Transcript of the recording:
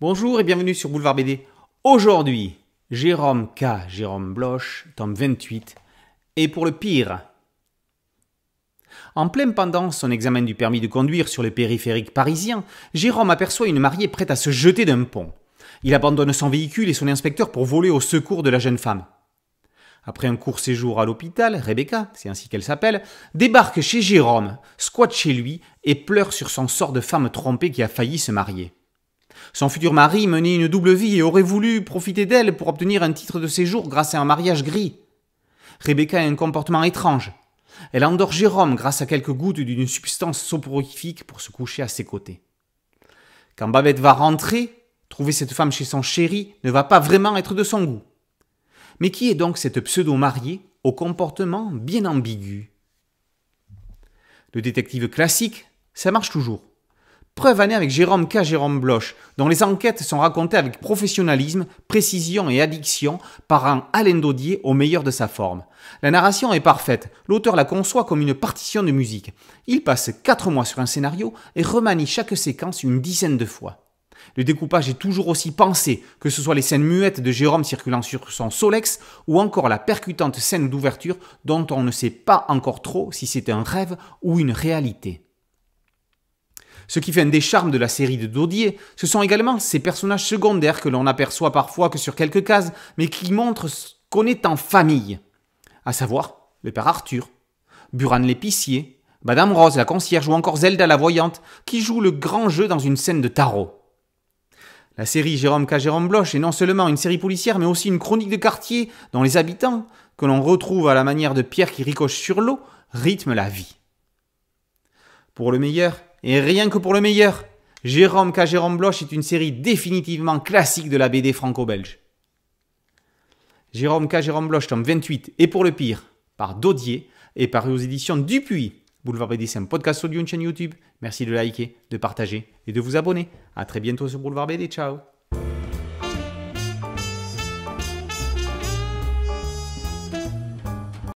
Bonjour et bienvenue sur Boulevard BD. Aujourd'hui, Jérôme K. Jérôme Bloch, tome 28, et pour le pire. En plein pendant son examen du permis de conduire sur le périphérique parisien. Jérôme aperçoit une mariée prête à se jeter d'un pont. Il abandonne son véhicule et son inspecteur pour voler au secours de la jeune femme. Après un court séjour à l'hôpital, Rebecca, c'est ainsi qu'elle s'appelle, débarque chez Jérôme, squatte chez lui et pleure sur son sort de femme trompée qui a failli se marier. Son futur mari menait une double vie et aurait voulu profiter d'elle pour obtenir un titre de séjour grâce à un mariage gris. Rebecca a un comportement étrange. Elle endort Jérôme grâce à quelques gouttes d'une substance soporifique pour se coucher à ses côtés. Quand Babette va rentrer, trouver cette femme chez son chéri ne va pas vraiment être de son goût. Mais qui est donc cette pseudo-mariée au comportement bien ambigu Le détective classique, ça marche toujours. Preuve année avec Jérôme K. Jérôme Bloch, dont les enquêtes sont racontées avec professionnalisme, précision et addiction par un Alain Daudier au meilleur de sa forme. La narration est parfaite, l'auteur la conçoit comme une partition de musique. Il passe 4 mois sur un scénario et remanie chaque séquence une dizaine de fois. Le découpage est toujours aussi pensé, que ce soit les scènes muettes de Jérôme circulant sur son Solex ou encore la percutante scène d'ouverture dont on ne sait pas encore trop si c'est un rêve ou une réalité. Ce qui fait un des charmes de la série de Daudier, ce sont également ces personnages secondaires que l'on aperçoit parfois que sur quelques cases, mais qui montrent qu'on est en famille. À savoir, le père Arthur, Buran l'épicier, Madame Rose la concierge ou encore Zelda la voyante, qui joue le grand jeu dans une scène de tarot. La série Jérôme K. Jérôme Bloch est non seulement une série policière, mais aussi une chronique de quartier dont les habitants, que l'on retrouve à la manière de Pierre qui ricoche sur l'eau, rythment la vie. Pour le meilleur et rien que pour le meilleur. Jérôme K. Jérôme Bloch est une série définitivement classique de la BD franco-belge. Jérôme K. Jérôme Bloch, tome 28, et pour le pire, par Dodier et par aux éditions Dupuis. Boulevard BD, c'est un podcast audio, une chaîne YouTube. Merci de liker, de partager et de vous abonner. A très bientôt sur Boulevard BD. Ciao